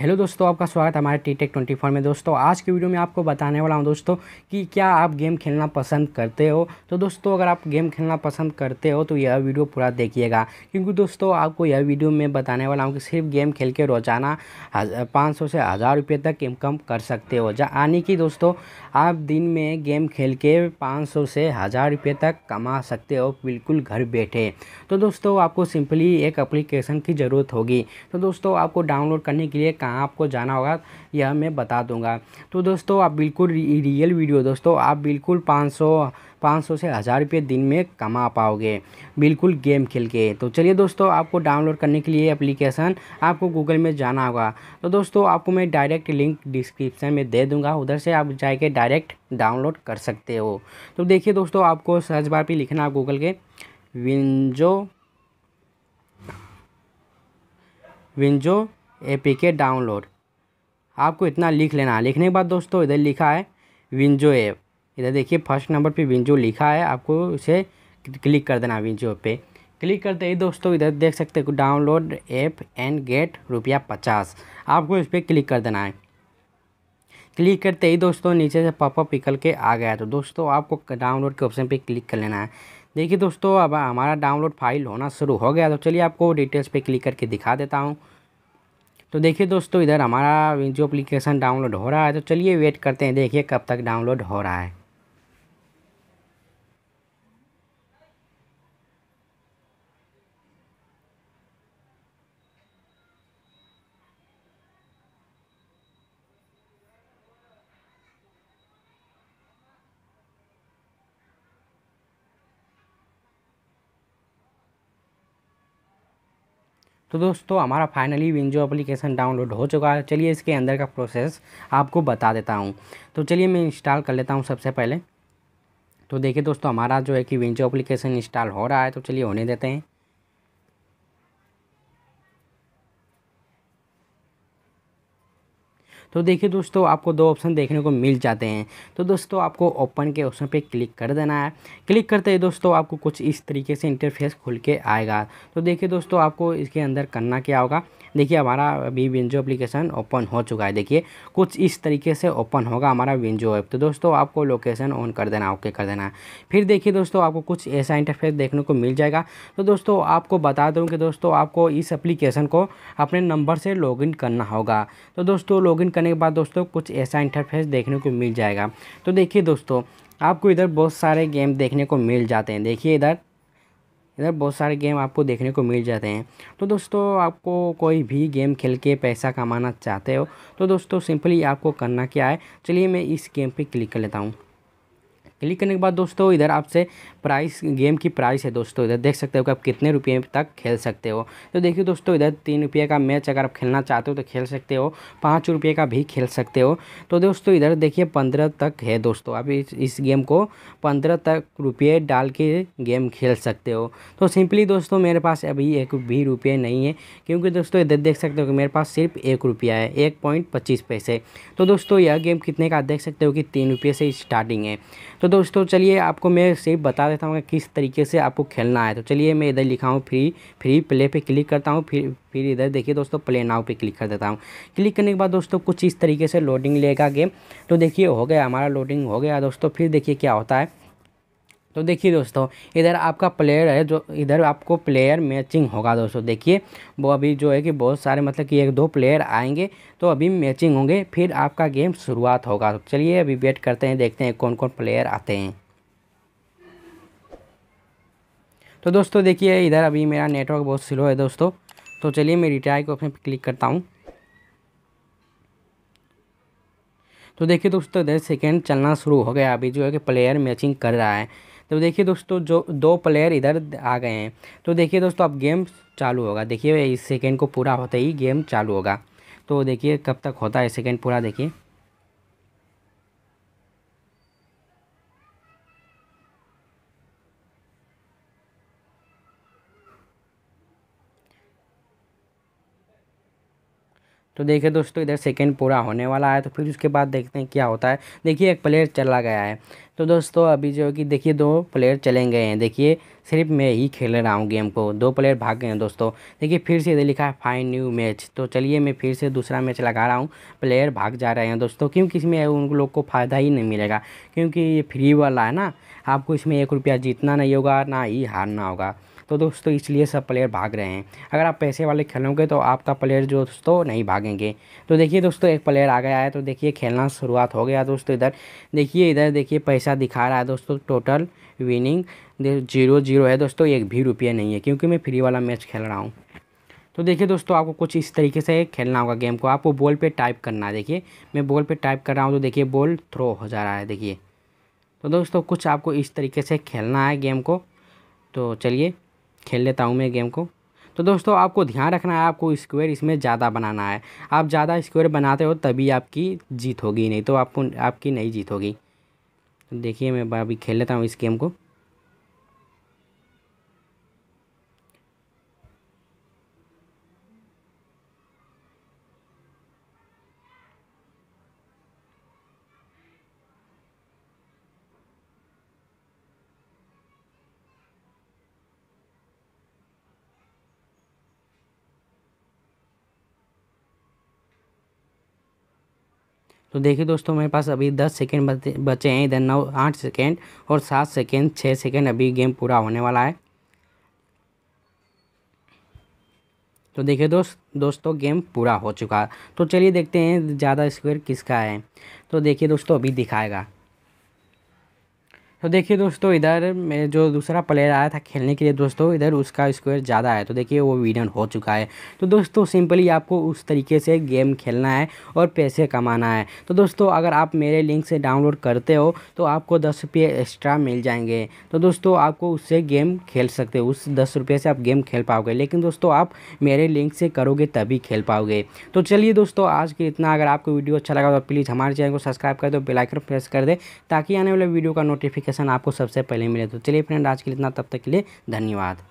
hello दोस्तों आपका स्वागत है हमारे टी टेक ट्वेंटी फोर में दोस्तों आज की वीडियो में आपको बताने वाला हूँ दोस्तों कि क्या आप गेम खेलना पसंद करते हो तो दोस्तों अगर आप गेम खेलना पसंद करते हो तो यह वीडियो पूरा देखिएगा क्योंकि दोस्तों आपको यह वीडियो में बताने वाला हूँ कि सिर्फ गेम खेल के रोज़ाना पाँच से हज़ार रुपये तक इनकम कर सकते हो यानी कि दोस्तों आप दिन में गेम खेल के पाँच से हज़ार रुपये तक कमा सकते हो बिल्कुल घर बैठे तो दोस्तों आपको सिंपली एक अप्लीकेशन की ज़रूरत होगी तो दोस्तों आपको डाउनलोड करने के लिए कहाँ आपको जाना होगा यह मैं बता दूंगा तो दोस्तों आप बिल्कुल रियल वीडियो दोस्तों आप बिल्कुल 500 500 से हज़ार रुपये दिन में कमा पाओगे बिल्कुल गेम खेल के तो चलिए दोस्तों आपको डाउनलोड करने के लिए एप्लीकेशन आपको गूगल में जाना होगा तो दोस्तों आपको मैं डायरेक्ट लिंक डिस्क्रिप्शन में दे दूंगा उधर से आप जाके डायरेक्ट डाउनलोड कर सकते हो तो देखिए दोस्तों आपको सर्च बार पर लिखना है गूगल के विंजो विंजो ए डाउनलोड आपको इतना लिख लेना है लिखने के बाद दोस्तों इधर लिखा है विंजो ऐप इधर देखिए फर्स्ट नंबर पे विंजो लिखा है आपको इसे क्लिक कर देना विंजो पे क्लिक करते ही दोस्तों इधर देख सकते हो डाउनलोड ऐप एंड गेट रुपया पचास आपको इस पर क्लिक कर देना है क्लिक करते ही दोस्तों नीचे से पापा पिकल के आ गया तो दोस्तों आपको डाउनलोड के ऑप्शन पर क्लिक कर लेना है देखिए दोस्तों अब हमारा डाउनलोड फाइल होना शुरू हो गया तो चलिए आपको डिटेल्स पे क्लिक करके दिखा देता हूँ तो देखिए दोस्तों इधर हमारा जो अप्लीकेशन डाउनलोड हो रहा है तो चलिए वेट करते हैं देखिए कब तक डाउनलोड हो रहा है तो दोस्तों हमारा फाइनली विंजो एप्लीकेशन डाउनलोड हो चुका है चलिए इसके अंदर का प्रोसेस आपको बता देता हूँ तो चलिए मैं इंस्टॉल कर लेता हूँ सबसे पहले तो देखिए दोस्तों हमारा जो है कि विंजो एप्लीकेशन इंस्टॉल हो रहा है तो चलिए होने देते हैं तो देखिए दोस्तों आपको दो ऑप्शन देखने को मिल जाते हैं तो दोस्तों आपको ओपन के ऑप्शन पर क्लिक कर देना है क्लिक करते ही दोस्तों आपको कुछ इस तरीके से इंटरफेस खुल के आएगा तो देखिए दोस्तों आपको इसके अंदर करना क्या होगा देखिए हमारा अभी विंजो एप्लीकेशन ओपन हो चुका है देखिए कुछ इस तरीके से ओपन होगा हमारा विंजो ऐप तो दोस्तों आपको लोकेशन ऑन कर देना ओके कर देना फिर देखिए दोस्तों आपको कुछ ऐसा इंटरफेस देखने को मिल जाएगा तो दोस्तों आपको बता दूँ कि दोस्तों आपको इस एप्लीकेशन को अपने नंबर से लॉगिन करना होगा तो दोस्तों लॉगिन करने के बाद दोस्तों कुछ ऐसा इंटरफेस देखने को मिल जाएगा तो देखिए दोस्तों आपको इधर बहुत सारे गेम देखने को मिल जाते हैं देखिए इधर इधर बहुत सारे गेम आपको देखने को मिल जाते हैं तो दोस्तों आपको कोई भी गेम खेल के पैसा कमाना चाहते हो तो दोस्तों सिंपली आपको करना क्या है चलिए मैं इस गेम पे क्लिक कर लेता हूँ क्लिक करने के बाद दोस्तों इधर आपसे प्राइस गेम की प्राइस है दोस्तों इधर देख सकते हो कि आप कितने रुपये तक खेल सकते हो तो देखिए दोस्तों इधर तीन रुपये का मैच अगर आप खेलना चाहते हो तो खेल सकते हो पाँच रुपये का भी खेल सकते हो तो दोस्तों इधर देखिए पंद्रह तक है दोस्तों आप इस, इस गेम को पंद्रह तक रुपये डाल के गेम खेल सकते हो तो सिंपली दोस्तों मेरे पास अभी एक भी रुपये नहीं है क्योंकि दोस्तों इधर देख सकते हो कि मेरे पास सिर्फ एक रुपया है एक पॉइंट पच्चीस पैसे तो दोस्तों यह गेम कितने का देख सकते हो कि तीन रुपये से स्टार्टिंग है तो दोस्तों चलिए आपको मैं सिर्फ बता देता हूँ कि किस तरीके से आपको खेलना है तो चलिए मैं इधर लिखा हूँ फ्री फ्री प्ले पे क्लिक करता हूँ फिर फिर इधर देखिए दोस्तों प्ले नाव पे क्लिक कर देता हूँ क्लिक करने के बाद दोस्तों कुछ इस तरीके से लोडिंग लेगा गेम तो देखिए हो गया हमारा लोडिंग हो गया दोस्तों फिर देखिए क्या होता है तो देखिए दोस्तों इधर आपका प्लेयर है जो इधर आपको प्लेयर मैचिंग होगा दोस्तों देखिए वो अभी जो है कि बहुत सारे मतलब कि एक दो प्लेयर आएंगे तो अभी मैचिंग होंगे फिर आपका गेम शुरुआत होगा तो चलिए अभी वेट करते हैं देखते हैं कौन कौन प्लेयर आते हैं तो दोस्तों देखिए इधर अभी मेरा नेटवर्क बहुत स्लो है दोस्तों तो चलिए मैं रिटायर के ऑप्शन पर क्लिक करता हूँ तो देखिए दोस्तों इधर सेकेंड चलना शुरू हो गया अभी जो है कि प्लेयर मैचिंग कर रहा है तो देखिए दोस्तों जो दो प्लेयर इधर आ गए हैं तो देखिए दोस्तों अब गेम चालू होगा देखिए इस सेकेंड को पूरा होते ही गेम चालू होगा तो देखिए कब तक होता है सेकेंड पूरा देखिए तो देखिए दोस्तों इधर सेकेंड पूरा होने वाला है तो फिर उसके बाद देखते हैं क्या होता है देखिए एक प्लेयर चला गया है तो दोस्तों अभी जो है कि देखिए दो प्लेयर चले गए हैं देखिए सिर्फ मैं ही खेल रहा हूँ गेम को दो प्लेयर भाग गए हैं दोस्तों देखिए फिर से इधर लिखा है फाइन न्यू मैच तो चलिए मैं फिर से दूसरा मैच लगा रहा हूँ प्लेयर भाग जा रहे हैं दोस्तों क्योंकि इसमें उन लोग को फ़ायदा ही नहीं मिलेगा क्योंकि ये फ्री वाला है ना आपको इसमें एक रुपया जीतना नहीं होगा ना ही हारना होगा तो दोस्तों इसलिए सब प्लेयर भाग रहे हैं अगर आप पैसे वाले खेलोगे तो आपका प्लेयर जो दोस्तों नहीं भागेंगे तो देखिए दोस्तों एक प्लेयर आ गया है तो देखिए खेलना शुरुआत हो गया दोस्तों इधर देखिए इधर देखिए पैसा दिखा रहा है दोस्तों टोटल विनिंग जीरो जीरो है दोस्तों एक भी रुपया नहीं है क्योंकि मैं फ्री वाला मैच खेल रहा हूँ तो देखिए दोस्तों आपको कुछ इस तरीके से खेलना होगा गेम को आपको बॉल पे टाइप करना है देखिए मैं बॉल पे टाइप कर रहा हूँ तो देखिए बॉल थ्रो हो जा रहा है देखिए तो दोस्तों कुछ आपको इस तरीके से खेलना है गेम को तो चलिए खेल लेता हूँ मैं गेम को तो दोस्तों आपको ध्यान रखना है आपको स्क्वायर इसमें ज़्यादा बनाना है आप ज़्यादा स्क्वायर बनाते हो तभी आपकी जीत होगी नहीं तो आपको आपकी नहीं जीत होगी तो देखिए मैं अभी खेल लेता हूँ इस गेम को तो देखिए दोस्तों मेरे पास अभी दस सेकेंड बचे हैं इधर नौ आठ सेकेंड और सात सेकेंड छः सेकेंड अभी गेम पूरा होने वाला है तो देखिए दोस्त दोस्तों गेम पूरा हो चुका तो चलिए देखते हैं ज़्यादा स्क्वेयर किसका है तो देखिए दोस्तों अभी दिखाएगा तो देखिए दोस्तों इधर मेरे जो दूसरा प्लेयर आया था खेलने के लिए दोस्तों इधर उसका स्क्वायर ज़्यादा है तो देखिए वो विनर हो चुका है तो दोस्तों सिंपली आपको उस तरीके से गेम खेलना है और पैसे कमाना है तो दोस्तों अगर आप मेरे लिंक से डाउनलोड करते हो तो आपको दस रुपये एक्स्ट्रा मिल जाएंगे तो दोस्तों आपको उससे गेम खेल सकते हो उस दस रुपये से आप गेम खेल पाओगे लेकिन दोस्तों आप मेरे लिंक से करोगे तभी खेल पाओगे तो चलिए दोस्तों आज के इतना अगर आपको वीडियो अच्छा लगा तो प्लीज़ हमारे चैनल को सब्सक्राइब कर दो बेलाइकन प्रेस कर दे ताकि आने वाले वीडियो का नोटिफिकेशन नोटिफिकेशन आपको सबसे पहले मिले तो चलिए फ्रेंड आज के लिए इतना तब तक के लिए धन्यवाद